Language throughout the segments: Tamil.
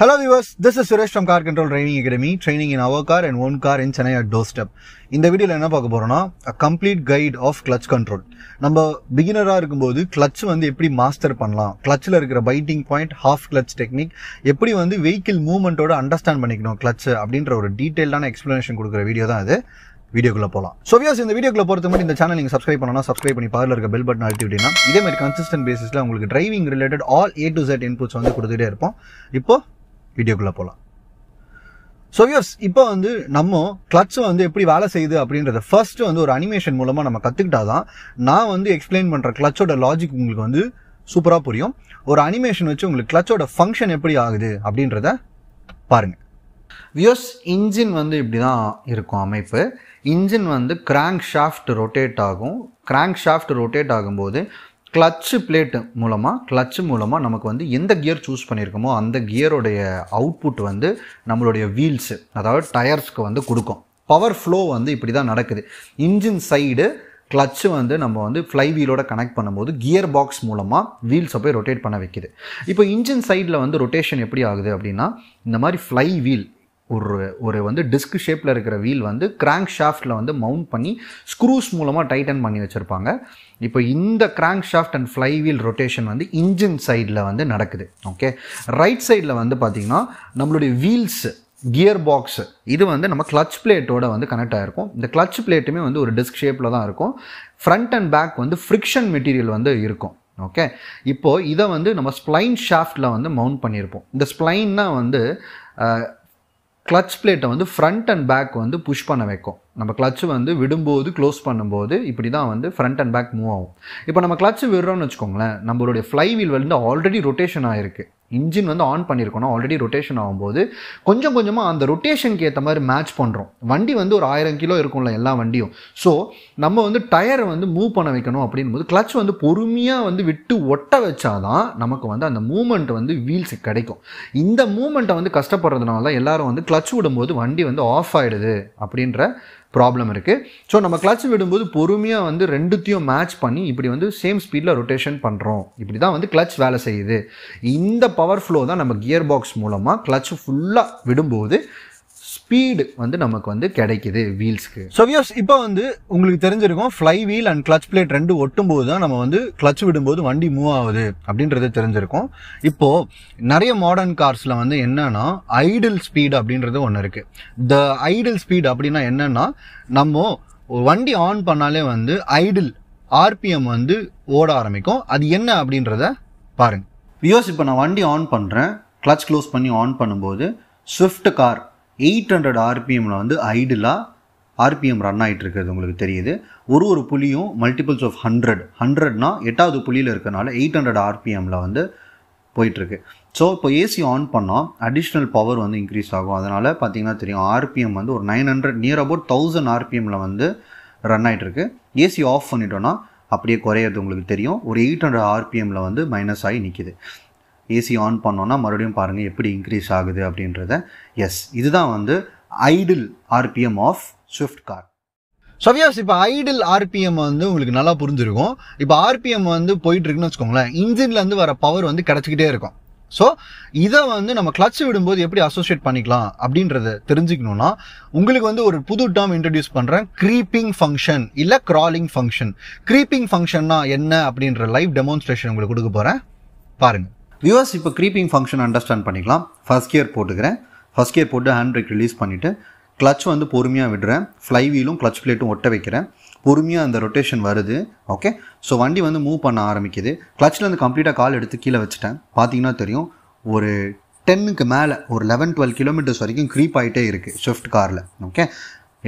Hello viewers, this is Suresh from car control Training Academy, training in our car and own car in Chennai at doorstep. இந்த வீடியோவில் என்ன பார்க்க போகிறோம்னா a complete guide of clutch control நம்ம பிகினராக இருக்கும்போது கிளச் வந்து எப்படி மாஸ்டர் பண்ணலாம் கிளச்சில் இருக்கிற biting point half clutch technique எப்படி வந்து வெஹிக்கிள் மூவ்மெண்ட்டோட அண்டர்ஸ்டாண்ட் பண்ணிக்கணும் கிளச் அப்படின்ற ஒரு டீட்டெயிலான எக்ஸ்ப்ளனேஷன் கொடுக்குற வீடியோ தான் இது வீடியோக்குள்ளே போகலாம் ஸோ வியாஸ் இந்த வீடியோக்குள்ள பொறுத்த மாதிரி இந்த சேனல் நீங்கள் சப்ஸ்கிரைப் பண்ணலாம் சப்ஸ்கிரைப் பண்ணி பாரில் இருக்க பெல் பட்டன் அழுத்தி விட்டீங்கன்னா இதே மாதிரி கன்சிஸ்டன்ட் பேசிஸில் உங்களுக்கு driving related all A to Z inputs வந்து கொடுத்துட்டே இருப்போம் இப்போ வீடியோக்குள்ளே போகலாம் ஸோ வியர்ஸ் இப்போ வந்து நம்ம கிளட்ச் வந்து எப்படி வேலை செய்யுது அப்படின்றத ஃபர்ஸ்ட் வந்து ஒரு அனிமேஷன் மூலமாக நம்ம கற்றுக்கிட்டா தான் நான் வந்து எக்ஸ்பிளைன் பண்ணுற கிளச்சோட லாஜிக் உங்களுக்கு வந்து சூப்பராக புரியும் ஒரு அனிமேஷன் வச்சு உங்களுக்கு கிளச்சோட ஃபங்க்ஷன் எப்படி ஆகுது அப்படின்றத பாருங்கள் வியோஸ் இன்ஜின் வந்து இப்படி தான் இருக்கும் அமைப்பு இன்ஜின் வந்து கிராங்க் ஷாஃப்ட் ரொட்டேட் ஆகும் கிராங்க் ஷாஃப்ட் ரொட்டேட் ஆகும்போது கிளச்சு பிளேட்டு மூலமாக கிளச்சு மூலமாக நமக்கு வந்து எந்த கியர் சூஸ் பண்ணியிருக்கோமோ அந்த கியருடைய அவுட்புட் வந்து நம்மளுடைய வீல்ஸு அதாவது டயர்ஸ்க்கு வந்து கொடுக்கும் பவர் ஃப்ளோ வந்து இப்படி தான் நடக்குது இன்ஜின் சைடு கிளச்சு வந்து நம்ம வந்து ஃப்ளை வீலோட கனெக்ட் பண்ணும்போது கியர் பாக்ஸ் மூலமாக வீல்ஸை போய் ரொட்டேட் பண்ண வைக்கிது இப்போ இன்ஜின் சைடில் வந்து ரொட்டேஷன் எப்படி ஆகுது அப்படின்னா இந்த மாதிரி ஃப்ளை வீல் ஒரு ஒரு வந்து டிஸ்க் ஷேப்பில் இருக்கிற வீல் வந்து கிராங்க் ஷாஃப்டில் வந்து மவுண்ட் பண்ணி ஸ்க்ரூஸ் மூலமாக டைட்டன் பண்ணி வச்சுருப்பாங்க இப்போ இந்த crank shaft and fly wheel rotation வந்து இன்ஜின் சைடில் வந்து நடக்குது ஓகே ரைட் சைடில் வந்து பார்த்திங்கன்னா நம்மளுடைய வீல்ஸ் கியர் பாக்ஸ் இது வந்து நம்ம கிளச் பிளேட்டோட வந்து கனெக்ட் ஆகிருக்கும் இந்த கிளச் பிளேட்டுமே வந்து ஒரு டிஸ்க் ஷேப்பில் தான் இருக்கும் ஃப்ரண்ட் அண்ட் பேக் வந்து ஃப்ரிக்ஷன் மெட்டீரியல் வந்து இருக்கும் ஓகே இப்போது இதை வந்து நம்ம ஸ்ப்ளைன் ஷாஃப்டில் வந்து மவுண்ட் பண்ணியிருப்போம் இந்த ஸ்ப்ளைன்னா வந்து கிளச் பிளேட்டை வந்து ஃப்ரண்ட் அண்ட் பேக் வந்து புஷ் பண்ண வைக்கும் நம்ம கிளச்சு வந்து விடும்போது க்ளோஸ் பண்ணும்போது இப்படி தான் வந்து ஃப்ரண்ட் அண்ட் பேக் மூவ் ஆகும் இப்போ நம்ம கிளச்சு விடுறோம்னு வச்சுக்கோங்களேன் நம்மளுடைய ஃப்ளை வீல் வந்து ஆல்ரெடி ரொட்டேஷன் ஆகிருக்கு இன்ஜின் வந்து ஆன் பண்ணியிருக்கணும் ஆல்ரெடி ரொட்டேஷன் ஆகும்போது கொஞ்சம் கொஞ்சமாக அந்த ரொட்டேஷனுக்கு ஏற்ற மாதிரி மேட்ச் பண்ணுறோம் வண்டி வந்து ஒரு ஆயிரம் கிலோ இருக்கும்ல எல்லா வண்டியும் ஸோ நம்ம வந்து டயரை வந்து மூவ் பண்ண வைக்கணும் அப்படின்போது கிளச் வந்து பொறுமையாக வந்து விட்டு ஒட்ட வச்சாதான் நமக்கு வந்து அந்த மூமெண்ட் வந்து வீல்ஸ் கிடைக்கும் இந்த மூமெண்ட்டை வந்து கஷ்டப்படுறதுனால தான் எல்லோரும் வந்து கிளச் விடும்போது வண்டி வந்து ஆஃப் ஆகிடுது அப்படின்ற ப்ராப்ளம் இருக்குது ஸோ நம்ம கிளச் விடும்போது பொறுமையாக வந்து ரெண்டுத்தையும் மேட்ச் பண்ணி இப்படி வந்து சேம் ஸ்பீடில் ரொட்டேஷன் பண்ணுறோம் இப்படி தான் வந்து கிளச் வேலை செய்யுது இந்த பவர் ஃப்ளோ தான் நம்ம கியர் பாக்ஸ் மூலமாக கிளச் ஃபுல்லாக விடும்போது ஸ்பீடு வந்து நமக்கு வந்து கிடைக்குது வீல்ஸ்க்கு ஸோ வியோஸ் இப்போ வந்து உங்களுக்கு தெரிஞ்சிருக்கும் fly wheel and clutch plate ரெண்டு ஒட்டும் போது தான் நம்ம வந்து கிளச் விடும்போது வண்டி மூவ் ஆகுது அப்படின்றது தெரிஞ்சிருக்கும் இப்போது நிறைய மாடர்ன் கார்ஸில் வந்து என்னன்னா ஐடில் ஸ்பீடு அப்படின்றது ஒன்று இருக்குது த ஐடில் ஸ்பீடு அப்படின்னா என்னன்னா நம்ம வண்டி ஆன் பண்ணாலே வந்து ஐடில் ஆர்பிஎம் வந்து ஓட ஆரம்பிக்கும் அது என்ன அப்படின்றத பாருங்கள் வியோஸ் இப்போ நான் வண்டி ஆன் பண்ணுறேன் கிளச் க்ளோஸ் பண்ணி ஆன் பண்ணும்போது ஸ்விஃப்ட் கார் எயிட் ஹண்ட்ரட் ஆர்பிஎம்மில் வந்து ஐடிலாக ஆர்பிஎம் ரன் ஆகிட்டு இருக்கிறது உங்களுக்கு தெரியுது ஒரு ஒரு புள்ளியும் மல்டிபிள்ஸ் ஆஃப் ஹண்ட்ரட் ஹண்ட்ரட்னா எட்டாவது புள்ளியில் இருக்கனால எயிட் ஹண்ட்ரட் ஆர்பிஎம்மில் வந்து போயிட்டுருக்கு ஸோ இப்போ ஏசி ஆன் பண்ணால் அடிஷ்னல் பவர் வந்து இன்க்ரீஸ் ஆகும் அதனால் பார்த்திங்கன்னா தெரியும் ஆர்பிஎம் வந்து ஒரு nine hundred near about thousand ஆர்பிஎம்மில் வந்து ரன் ஆகிட்டுருக்கு ஏசி ஆஃப் பண்ணிட்டோன்னா அப்படியே குறையிறது உங்களுக்கு தெரியும் ஒரு எயிட் ஹண்ட்ரட் ஆர்பிஎம்மில் வந்து மைனஸ் ஆகி நிற்கிது ஏசி ஆன் பண்ணோன்னா மறுபடியும் பாருங்கள் எப்படி இன்க்ரீஸ் ஆகுது அப்படின்றத எஸ் இதுதான் வந்து idle RPM of Swift car சவியாஸ் இப்போ ஐடில் ஆர்பிஎம் வந்து உங்களுக்கு நல்லா புரிஞ்சிருக்கும் இப்போ ஆர்பிஎம் வந்து போயிட்டுருக்குன்னு வச்சுக்கோங்களேன் இன்ஜின்லேருந்து வர பவர் வந்து கிடச்சிக்கிட்டே இருக்கும் ஸோ இதை வந்து நம்ம கிளச் விடும்போது எப்படி அசோசியேட் பண்ணிக்கலாம் அப்படின்றத தெரிஞ்சுக்கணும்னா உங்களுக்கு வந்து ஒரு புது டேர்ம் இன்ட்ரடியூஸ் பண்ணுறேன் க்ரீப்பிங் ஃபங்க்ஷன் இல்லை க்ராலிங் ஃபங்க்ஷன் க்ரீப்பிங் ஃபங்க்ஷன்னா என்ன அப்படின்ற லைவ் டெமான்ஸ்ட்ரேஷன் உங்களுக்கு கொடுக்க போகிறேன் பாருங்கள் வியூவர்ஸ் இப்போ க்ரீப்பிங் ஃபங்க்ஷன் அண்டர்ஸ்டாண்ட் பண்ணிக்கலாம் ஃபஸ்ட் கியர் போட்டுக்கிறேன் ஃபஸ்ட் கியர் போட்டு ஹேண்ட் பிரேக் ரிலீஸ் பண்ணிவிட்டு கிளச் வந்து பொறுமையாக விடுறேன் ஃப்ளை வீலும் கிளச் பிளேட்டும் ஒட்ட வைக்கிறேன் பொறுமையாக அந்த ரொட்டேஷன் வருது ஓகே ஸோ வண்டி வந்து மூவ் பண்ண ஆரம்பிக்குது கிளச்சில் வந்து கம்ப்ளீட்டாக கால் எடுத்து கீழே வச்சுட்டேன் பார்த்தீங்கன்னா தெரியும் ஒரு டென்னுக்கு மேலே ஒரு லெவன் டுவெல் கிலோமீட்டர்ஸ் வரைக்கும் க்ரீப் ஆகிட்டே இருக்குது ஸ்விஃப்ட் காரில் ஓகே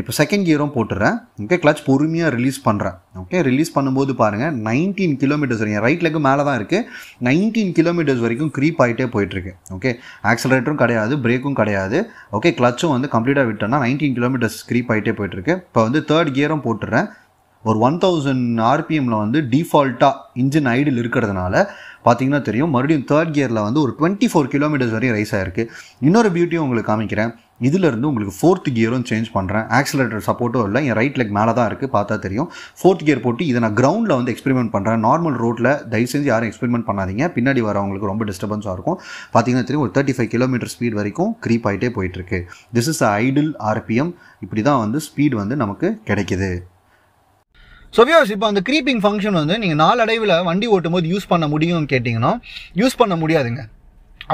இப்போ செகண்ட் கியரும் போட்டுடுறேன் ஓகே கிளச் பொறுமையாக ரிலீஸ் பண்ணுறேன் ஓகே ரிலீஸ் பண்ணும்போது பாருங்கள் நைன்டீன் கிலோமீட்டர்ஸ் வரைக்கும் ரைட் லெக்கு மேலே தான் இருக்குது நைன்டீன் கிலோமீட்டர்ஸ் வரைக்கும் க்ரீப் ஆகிட்டே போயிட்டுருக்கு ஓகே ஆக்சலரேட்டரும் கிடையாது பிரேக்கும் கிடையாது ஓகே கிளச்சும் வந்து கம்ப்ளீட்டாக விட்டோன்னா நைன்டீன் கிலோமீட்டர்ஸ் க்ரீப் ஆகிட்டே போயிட்டுருக்கு இப்போ வந்து தேர்ட் கியரும் போட்டுறேன் ஒரு ஒன் தௌசண்ட் ஆர்பிஎம்மில் வந்து டிஃபால்ட்டாக இன்ஜின் ஐடில் இருக்கிறதுனால பார்த்தீங்கன்னா தெரியும் மறுபடியும் தேர்ட் கியரில் வந்து ஒரு டுவெண்ட்டி ஃபோர் கிலோமீட்டர்ஸ் வரையும் ரைஸ் ஆகிருக்கு இன்னொரு பியூட்டியும் உங்களுக்கு காமிக்கிறேன் இதிலிருந்து உங்களுக்கு ஃபோர்த் கியரும் சேஞ்ச் பண்ணுறேன் ஆக்சிலேட்டர் சப்போர்ட்டும் இல்லை என் ரைட் லெக் மேலே தான் இருக்குது பார்த்தா தெரியும் ஃபோர்த் கியர் போட்டு இதை நான் கிரவுண்டில் வந்து எக்ஸ்பெரிமெண்ட் பண்ணுறேன் நார்மல் ரோட்டில் தயவு செஞ்சு யாரும் எக்ஸ்பெரிமெண்ட் பண்ணாதீங்க பின்னாடி வரவங்களுக்கு ரொம்ப டிஸ்டர்பன்ஸாக இருக்கும் பார்த்தீங்கன்னா தெரியும் ஒரு தேர்ட்டி ஃபைவ் கிலோமீட்டர் ஸ்பீட் வரைக்கும் க்ரீப் ஆகிட்டே போயிட்டுருக்கு திஸ் இஸ் ஐடில் ஆர்பிஎம் இப்படி தான் வந்து ஸ்பீட் வந்து நமக்கு கிடைக்கிது ஸோ இப்போ அந்த க்ரீப்பிங் ஃபங்க்ஷன் வந்து நீங்கள் அடைவில் வண்டி ஓட்டும் போது யூஸ் பண்ண முடியும்னு கேட்டிங்கன்னா யூஸ் பண்ண முடியாதுங்க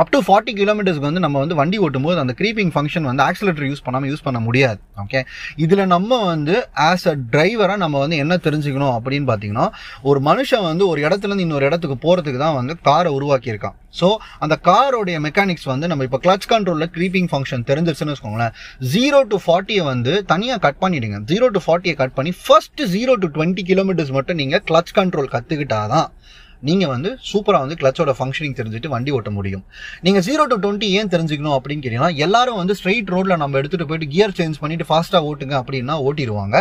அப் டு ஃபார்ட்டி கிலோமீட்டர்ஸ்க்கு வந்து நம்ம வந்து வண்டி ஓட்டும் போது அந்த க்ரீப்பிங் ஃபங்க்ஷன் வந்து ஆக்சிலேட்டர் யூஸ் பண்ணாமல் யூஸ் பண்ண முடியாது ஓகே இதில் நம்ம வந்து ஆஸ் அ டிரைவராக நம்ம வந்து என்ன தெரிஞ்சுக்கணும் அப்படின்னு பார்த்தீங்கன்னா ஒரு மனுஷன் வந்து ஒரு இடத்துலேருந்து இன்னொரு இடத்துக்கு போகிறதுக்கு தான் வந்து காரை உருவாக்கியிருக்கான் ஸோ அந்த காரோடைய மெக்கானிக்ஸ் வந்து நம்ம இப்போ கிளச் கண்ட்ரோலில் க்ரீப்பிங் ஃபங்க்ஷன் தெரிஞ்சிருச்சுன்னு வச்சுக்கோங்களேன் ஜீரோ டு ஃபார்ட்டியை வந்து தனியாக கட் பண்ணிவிடுங்க ஜீரோ டு ஃபார்ட்டியை கட் பண்ணி first zero to twenty kilometres மட்டும் நீங்கள் கிளச் கண்ட்ரோல் தான் நீங்கள் வந்து சூப்பராக வந்து கிளச்சோட ஃபங்க்ஷனிங் தெரிஞ்சுட்டு வண்டி ஓட்ட முடியும் நீங்கள் ஜீரோ டு டுவெண்ட்டி ஏன் தெரிஞ்சுக்கணும் அப்படின்னு கேட்டிங்கன்னா எல்லாரும் வந்து ஸ்ட்ரெயிட் ரோட்டில் நம்ம எடுத்துகிட்டு போயிட்டு கியர் சேஞ்ச் பண்ணிவிட்டு ஃபாஸ்ட்டாக ஓட்டுங்க அப்படின்னா ஓட்டிடுவாங்க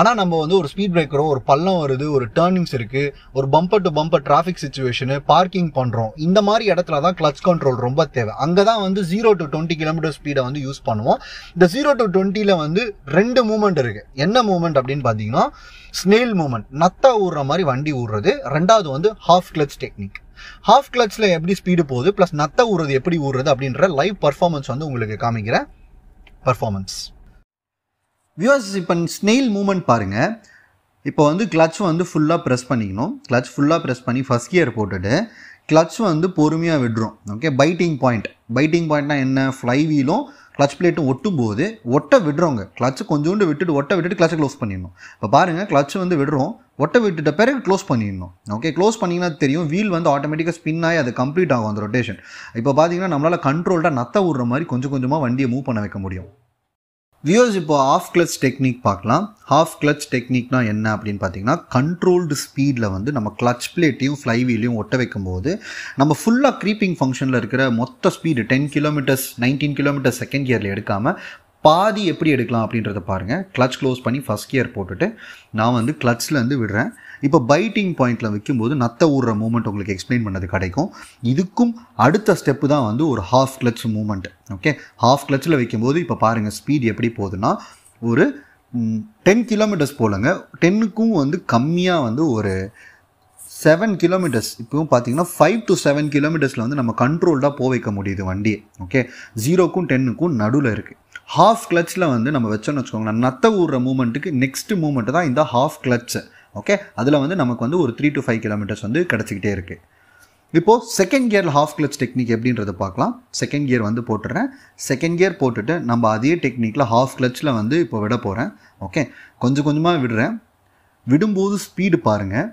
ஆனால் நம்ம வந்து ஒரு ஸ்பீட் பிரேக்கரோ ஒரு பள்ளம் வருது ஒரு டேர்னிங்ஸ் இருக்குது ஒரு பம்பர் டு பம்பர் டிராஃபிக் சுச்சுவேஷனு பார்க்கிங் பண்ணுறோம் இந்த மாதிரி இடத்துல தான் கிளச் கண்ட்ரோல் ரொம்ப தேவை அங்கே தான் வந்து ஜீரோ டு டுவெண்ட்டி கிலோமீட்டர் ஸ்பீடை வந்து யூஸ் பண்ணுவோம் இந்த ஜீரோ டு டுவெண்ட்டியில் வந்து ரெண்டு மூமெண்ட் இருக்குது என்ன மூமெண்ட் அப்படின்னு பார்த்தீங்கன்னா ஸ்னேல் மூமெண்ட் நத்தா ஊடுற மாதிரி வண்டி ஊடுறது ரெண்டாவது வந்து ஹாஃப் கிளச் டெக்னிக் ஹாஃப் கிளச்சில் எப்படி ஸ்பீடு போகுது ப்ளஸ் நத்த ஊறுறது எப்படி ஊறுறது அப்படின்ற லைவ் பர்ஃபார்மன்ஸ் வந்து உங்களுக்கு காமிக்கிற பர்ஃபார்மன்ஸ் வியூஸ் இப்போ ஸ்னெயில் மூமெண்ட் பாருங்கள் இப்போ வந்து கிளச் வந்து ஃபுல்லாக ப்ரெஸ் பண்ணிக்கணும் கிளச் ஃபுல்லாக ப்ரெஸ் பண்ணி ஃபஸ்ட் கியர் போட்டுட்டு கிளச் வந்து பொறுமையாக விடுறோம் ஓகே பைட்டிங் பாயிண்ட் பைட்டிங் பாயிண்ட்னா என்ன ஃப்ளை வீலும் கிளச் பிளேட்டு ஒட்டும் போது ஒட்டை விடுறோங்க கிளச்சு கொஞ்சோண்டு விட்டுட்டு ஒட்டை விட்டுட்டு கிளச்சை க்ளோஸ் பண்ணிடணும் இப்போ பாருங்கள் கிளச்சு வந்து விடுறோம் ஒட்டை விட்டுட்ட பிறகு க்ளோஸ் பண்ணிடணும் ஓகே க்ளோஸ் பண்ணிங்கன்னா தெரியும் வீல் வந்து ஆட்டோமேட்டிக்காக ஸ்பின் ஆகி அது கம்ப்ளீட் ஆகும் அந்த ரொட்டேஷன் இப்போ பார்த்தீங்கன்னா நம்மளால் கண்ட்ரோல்டாக நத்த விடுற மாதிரி கொஞ்சம் கொஞ்சமாக வண்டியை மூவ் பண்ண வைக்க முடியும் வியூஸ் இப்போ ஆஃப் கிளச் டெக்னிக் பார்க்கலாம் ஹாஃப் கிளச் டெக்னிக்னா என்ன அப்படின்னு பார்த்தீங்கன்னா கண்ட்ரோல்டு ஸ்பீடில் வந்து நம்ம கிளச் பிளேட்டையும் ஃப்ளைவீலையும் ஒட்ட வைக்கும்போது நம்ம ஃபுல்லாக க்ரீப்பிங் ஃபங்க்ஷனில் இருக்கிற மொத்த speed ten kilometres nineteen kilometre second கியரில் எடுக்காமல் பாதி எப்படி எடுக்கலாம் அப்படின்றத பாருங்கள் கிளச் க்ளோஸ் பண்ணி ஃபஸ்ட் கியர் போட்டுட்டு நான் வந்து கிளச்சில் வந்து விடுறேன் இப்போ பைட்டிங் பாயிண்ட்டில் வைக்கும்போது நத்த ஊடுற மூமெண்ட் உங்களுக்கு எக்ஸ்பிளைன் பண்ணது கிடைக்கும் இதுக்கும் அடுத்த ஸ்டெப்பு தான் வந்து ஒரு half clutch moment okay half கிளச்சில் வைக்கும்போது இப்போ பாருங்கள் ஸ்பீட் எப்படி போகுதுன்னா ஒரு டென் கிலோமீட்டர்ஸ் போலங்க டென்னுக்கும் வந்து கம்மியாக வந்து ஒரு செவன் கிலோமீட்டர்ஸ் இப்போவும் பார்த்தீங்கன்னா ஃபைவ் டு செவன் கிலோமீட்டர்ஸில் வந்து நம்ம கண்ட்ரோல்டாக போக வைக்க முடியுது வண்டியை ஓகே ஜீரோக்கும் டென்னுக்கும் நடுவில் இருக்குது ஹாஃப் கிளச்சில் வந்து நம்ம வச்சோன்னு வச்சுக்கோங்களேன் நத்த ஊடுற மூமெண்ட்டுக்கு நெக்ஸ்ட் மூமெண்ட்டு தான் இந்த ஹாஃப் கிளச்சை ஓகே அதில் வந்து நமக்கு வந்து ஒரு த்ரீ டு ஃபைவ் கிலோமீட்டர்ஸ் வந்து கிடச்சிக்கிட்டே இருக்குது இப்போது second gear half clutch technique எப்படின்றத பார்க்கலாம் செகண்ட் கியர் வந்து போட்டுறேன் செகண்ட் கியர் போட்டுட்டு நம்ம அதே டெக்னிக்கில் ஹாஃப் கிளச்சில் வந்து இப்போ விட போகிறேன் ஓகே கொஞ்சம் கொஞ்சமாக விடுறேன் விடும்போது ஸ்பீடு பாருங்கள்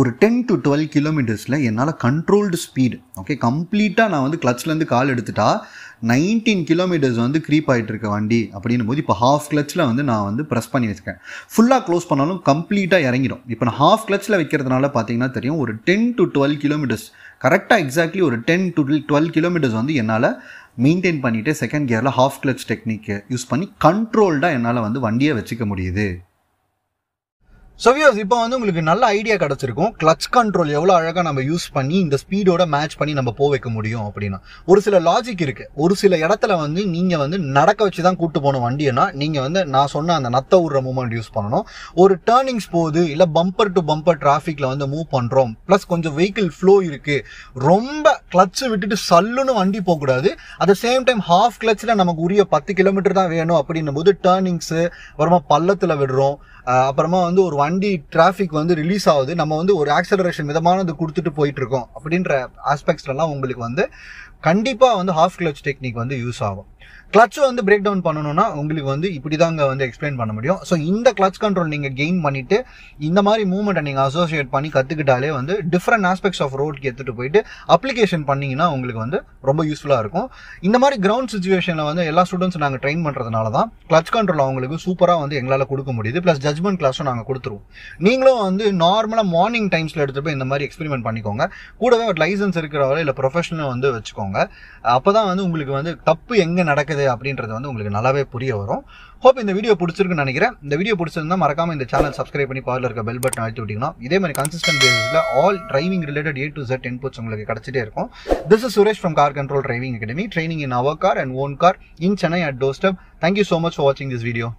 ஒரு டென் டு டுவெல் கிலோமீட்டர்ஸில் என்னால் கண்ட்ரோல்டு ஸ்பீடு ஓகே கம்ப்ளீட்டாக நான் வந்து கிளச்லேருந்து கால் எடுத்துட்டா நைன்டீன் கிலோமீட்டர்ஸ் வந்து க்ரீப் ஆகிட்டு இருக்க வண்டி அப்படின்னும் போது இப்போ ஹாஃப் கிளச்சில் வந்து நான் வந்து ப்ரெஸ் பண்ணி வச்சுருக்கேன் ஃபுல்லாக க்ளோஸ் பண்ணாலும் கம்ப்ளீட்டாக இறங்கிடும் இப்போ நான் ஹாஃப் கிளச்சில் வைக்கிறதுனால பார்த்தீங்கன்னா தெரியும் ஒரு டென் டு டுவெல் கிலோமீட்டர்ஸ் கரெக்டாக எக்ஸாக்ட்லி ஒரு டென் டு டுவெல் கிலோமீட்டர்ஸ் வந்து என்னால் மெயின்டைன் பண்ணிவிட்டு செகண்ட் கியரில் ஹாஃப் கிளச் டெக்னிக்கை யூஸ் பண்ணி கண்ட்ரோல்டாக என்னால் வந்து வண்டியை வச்சுக்க முடியுது ஸோ வியூஸ் இப்போ வந்து உங்களுக்கு நல்ல ஐடியா கிடச்சிருக்கும் கிளச் கண்ட்ரோல் எவ்வளோ அழகாக நம்ம யூஸ் பண்ணி இந்த ஸ்பீடோட மேட்ச் பண்ணி நம்ம போக வைக்க முடியும் அப்படின்னா ஒரு சில லாஜிக் இருக்குது ஒரு சில இடத்துல வந்து நீங்கள் வந்து நடக்க வச்சு தான் கூப்பிட்டு போன வண்டியன்னா நீங்கள் வந்து நான் சொன்ன அந்த நத்த விடுற மூமெண்ட் யூஸ் பண்ணணும் ஒரு டேர்னிங்ஸ் போகுது இல்லை பம்பர் டு பம்பர் டிராஃபிக்கில் வந்து மூவ் பண்ணுறோம் ப்ளஸ் கொஞ்சம் வெஹிக்கிள் ஃப்ளோ இருக்குது ரொம்ப கிளச்சு விட்டுட்டு சல்லுன்னு வண்டி போகக்கூடாது at the same time half கிளச்சில் நமக்கு உரிய பத்து கிலோமீட்டர் தான் வேணும் அப்படின்னும் போது டேர்னிங்ஸு அப்புறமா பள்ளத்தில் விடுறோம் அப்புறமா வந்து ஒரு வண்டி டிராஃபிக் வந்து ரிலீஸ் ஆகுது நம்ம வந்து ஒரு ஆக்சலரேஷன் விதமானது கொடுத்துட்டு போயிட்டு இருக்கோம் அப்படின்ற ஆஸ்பெக்ட்ஸ்லாம் உங்களுக்கு வந்து கண்டிப்பாக வந்து ஹாஃப் கிளச் டெக்னிக் வந்து யூஸ் ஆகும் கிளச்சை வந்து பிரேக் டவுன் பண்ணணும்னா உங்களுக்கு வந்து இப்படி தாங்க வந்து எக்ஸ்பிளைன் பண்ண முடியும் ஸோ இந்த கிளச் கண்ட்ரோல் நீங்கள் கெயின் பண்ணிவிட்டு இந்த மாதிரி மூவ்மெண்ட்டை நீங்கள் அசோசியேட் பண்ணி கற்றுக்கிட்டாலே வந்து டிஃப்ரெண்ட் ஆஸ்பெக்ட்ஸ் ஆஃப் ரோட்க்கு எடுத்துகிட்டு போயிட்டு அப்ளிகேஷன் பண்ணிங்கன்னா உங்களுக்கு வந்து ரொம்ப யூஸ்ஃபுல்லாக இருக்கும் இந்த மாதிரி கிரவுண்ட் சுச்சுவேஷனில் வந்து எல்லா ஸ்டூடெண்ட்ஸ் நாங்கள் ட்ரெயின் பண்ணுறதுனால தான் கிளச் கண்ட்ரோல் அவங்களுக்கு சூப்பராக வந்து எங்களால் கொடுக்க முடியுது ப்ளஸ் ஜட்மெண்ட் கிளாஸும் நாங்கள் கொடுத்துருவோம் நீங்களும் வந்து நார்மலாக மார்னிங் டைம்ஸில் எடுத்துகிட்டு போய் இந்த மாதிரி எக்ஸ்பெரிமெண்ட் பண்ணிக்கோங்க கூடவே ஒரு லைசன்ஸ் இருக்கிறவரை இல்லை ப்ரொஃபஷனல் வந்து வச்சுக்கோங்க அப்போ தான் வந்து உங்களுக்கு வந்து தப்பு எங்கே நடக்குது அப்படின்றது வந்து உங்களுக்கு நல்லாவே புரிய வரும் ஹோப் இந்த வீடியோ பிடிச்சிருக்குன்னு நினைக்கிறேன் இந்த வீடியோ பிடிச்சிருந்தா மறக்காம இந்த சேனல் சப்ஸ்கிரைப் பண்ணி பாதில் இருக்க பெல் பட்டன் அழுத்தி விட்டீங்கன்னா இதே மாதிரி கன்சிஸ்டன்ட் பேசிஸில் all driving related A to Z inputs உங்களுக்கு கிடச்சிட்டே இருக்கும் this is Suresh from car control driving academy training in our car and own car in Chennai at doorstep thank you so much for வாட்சிங் திஸ் வீடியோ